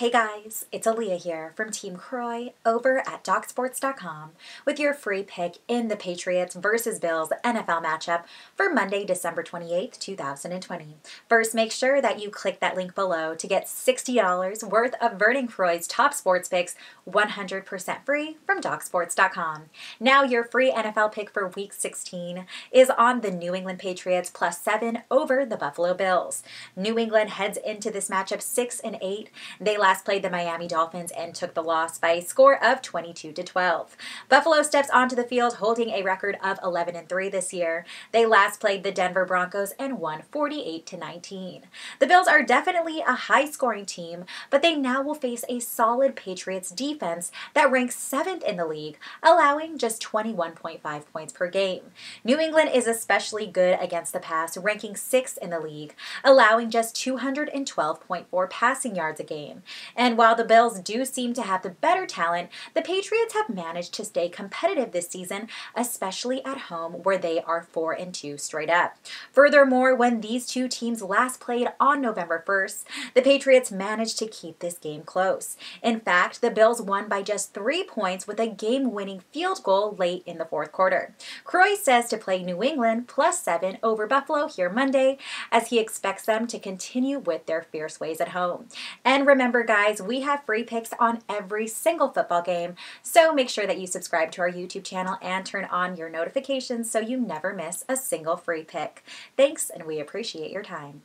Hey guys, it's Aaliyah here from Team Croy over at DocSports.com with your free pick in the Patriots versus Bills NFL matchup for Monday, December 28th, 2020. First, make sure that you click that link below to get $60 worth of Vernon Croy's top sports picks 100% free from DocSports.com. Now, your free NFL pick for Week 16 is on the New England Patriots plus 7 over the Buffalo Bills. New England heads into this matchup 6 and 8. They last last played the Miami Dolphins and took the loss by a score of 22 to 12. Buffalo steps onto the field holding a record of 11 and 3 this year. They last played the Denver Broncos and won 48 to 19. The Bills are definitely a high-scoring team, but they now will face a solid Patriots defense that ranks 7th in the league, allowing just 21.5 points per game. New England is especially good against the pass, ranking 6th in the league, allowing just 212.4 passing yards a game. And while the Bills do seem to have the better talent, the Patriots have managed to stay competitive this season, especially at home where they are 4 and 2 straight up. Furthermore, when these two teams last played on November 1st, the Patriots managed to keep this game close. In fact, the Bills won by just 3 points with a game-winning field goal late in the fourth quarter. Croy says to play New England plus 7 over Buffalo here Monday as he expects them to continue with their fierce ways at home. And remember guys, we have free picks on every single football game, so make sure that you subscribe to our YouTube channel and turn on your notifications so you never miss a single free pick. Thanks, and we appreciate your time.